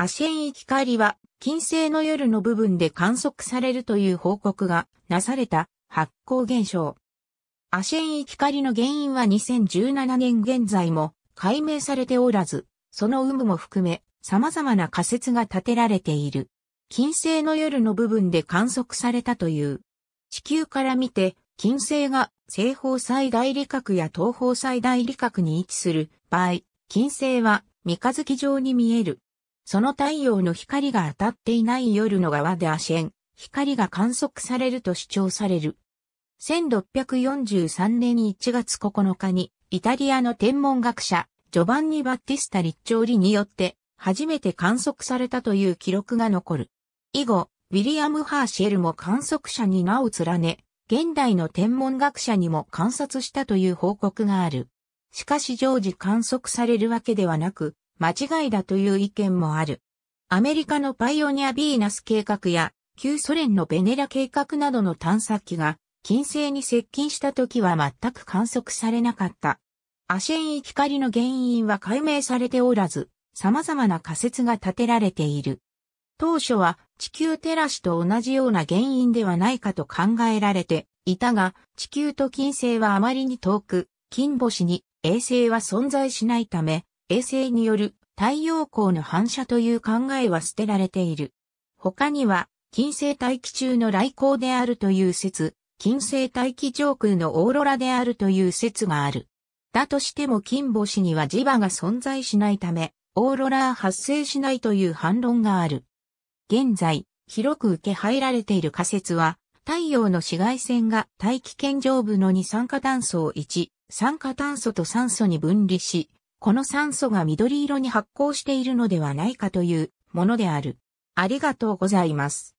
アシェン行き帰りは、金星の夜の部分で観測されるという報告がなされた発光現象。アシェン行き帰りの原因は2017年現在も解明されておらず、その有無も含め様々な仮説が立てられている。金星の夜の部分で観測されたという。地球から見て、金星が西方最大理学や東方最大理学に位置する場合、金星は三日月状に見える。その太陽の光が当たっていない夜の側でアシェン、光が観測されると主張される。1643年1月9日に、イタリアの天文学者、ジョバンニ・バッティスタ・リッチョーリによって、初めて観測されたという記録が残る。以後、ウィリアム・ハーシェルも観測者に名を連ね、現代の天文学者にも観察したという報告がある。しかし常時観測されるわけではなく、間違いだという意見もある。アメリカのパイオニアビーナス計画や旧ソ連のベネラ計画などの探査機が金星に接近した時は全く観測されなかった。アシェン行き狩りの原因は解明されておらず、様々な仮説が立てられている。当初は地球テラシと同じような原因ではないかと考えられていたが、地球と金星はあまりに遠く、金星に衛星は存在しないため、衛星による太陽光の反射という考えは捨てられている。他には、金星大気中の来光であるという説、金星大気上空のオーロラであるという説がある。だとしても金星には磁場が存在しないため、オーロラは発生しないという反論がある。現在、広く受け入られている仮説は、太陽の紫外線が大気圏上部の二酸化炭素を1、酸化炭素と酸素に分離し、この酸素が緑色に発光しているのではないかというものである。ありがとうございます。